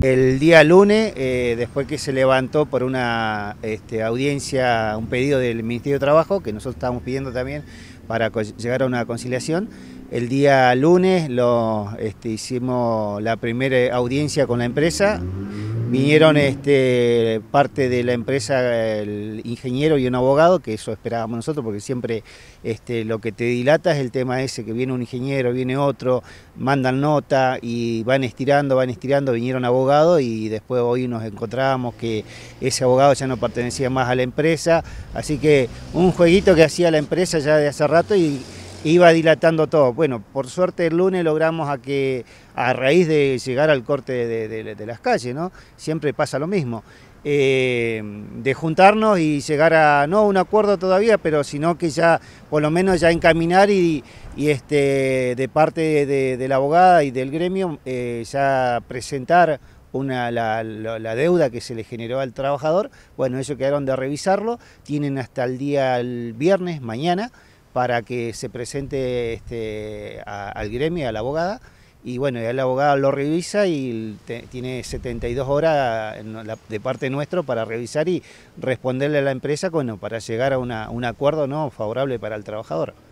El día lunes, eh, después que se levantó por una este, audiencia, un pedido del Ministerio de Trabajo, que nosotros estábamos pidiendo también para llegar a una conciliación, el día lunes lo, este, hicimos la primera audiencia con la empresa. Vinieron este, parte de la empresa, el ingeniero y un abogado, que eso esperábamos nosotros, porque siempre este, lo que te dilata es el tema ese, que viene un ingeniero, viene otro, mandan nota y van estirando, van estirando, vinieron abogados y después hoy nos encontrábamos que ese abogado ya no pertenecía más a la empresa, así que un jueguito que hacía la empresa ya de hace rato y iba dilatando todo. Bueno, por suerte el lunes logramos a que, a raíz de llegar al corte de, las calles, ¿no? Siempre pasa lo mismo. Eh, de juntarnos y llegar a, no un acuerdo todavía, pero sino que ya, por lo menos ya encaminar y, y este, de parte de, la abogada y del gremio, eh, ya presentar una, la, deuda que se le generó al trabajador. Bueno, ellos quedaron de revisarlo, tienen hasta el día viernes, mañana, para que se presente este, al gremio, a la abogada. Y bueno, ya la abogada lo revisa y tiene 72 horas de parte nuestro para revisar y responderle a la empresa para llegar a un acuerdo ¿no? favorable para el trabajador.